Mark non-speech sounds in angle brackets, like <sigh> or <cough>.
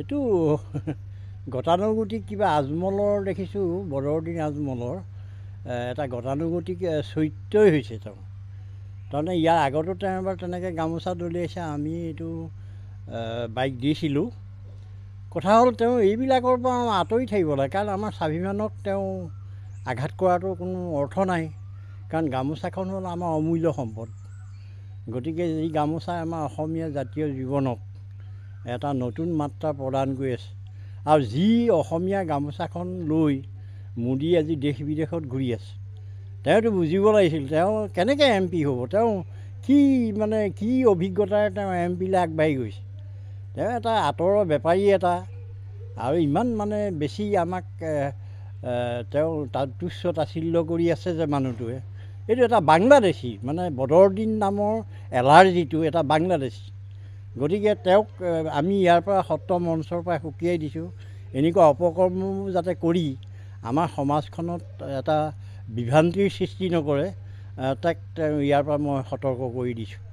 এইটো <laughs> গতানুগতিক কিবা আজমলৰ দেখিছোঁ বদৰদিন আজমলৰ এটা গতানুগতিক চৰিত্ৰই হৈছে তেওঁ তাৰমানে ইয়াৰ আগতো তেওঁ এবাৰ তেনেকৈ গামোচা দলিয়াইছে আমি এইটো বাইক দিছিলোঁ কথা হ'ল তেওঁ এইবিলাকৰ পৰা আঁতৰি থাকিব লাগে কাৰণ আমাৰ স্বাভিমানক তেওঁ আঘাত কৰাটো কোনো অৰ্থ নাই কাৰণ গামোচাখন হ'ল আমাৰ অমূল্য সম্পদ গতিকে এই গামোচাই আমাৰ অসমীয়া জাতীয় জীৱনক এটা নতুন মাত্ৰা প্ৰদান কৰি আছে আৰু যি অসমীয়া গামোচাখন লৈ মোদী আজি দেশ বিদেশত ঘূৰি আছে তেওঁতো বুজিব লাগিছিল তেওঁ কেনেকৈ এম পি হ'ব তেওঁ কি মানে কি অভিজ্ঞতাৰে তেওঁ এম পিলৈ আগবাঢ়ি গৈছে তেওঁ এটা আঁতৰৰ বেপাৰী এটা আৰু ইমান মানে বেছি আমাক তেওঁ তাত তুচ্ছ তাচিল্য কৰি আছে যে মানুহটোৱে এইটো এটা বাংলাদেশী মানে বদৰদিন নামৰ এলাৰ্জিটো এটা বাংলাদেশী গতিকে তেওঁক আমি ইয়াৰ পৰা সত্ৰ মঞ্চৰ পৰা সুকীয়াই দিছোঁ এনেকুৱা অপকৰ্ম যাতে কৰি আমাৰ সমাজখনত এটা বিভ্ৰান্তিৰ সৃষ্টি নকৰে তাক ইয়াৰ পৰা মই সতৰ্ক কৰি দিছোঁ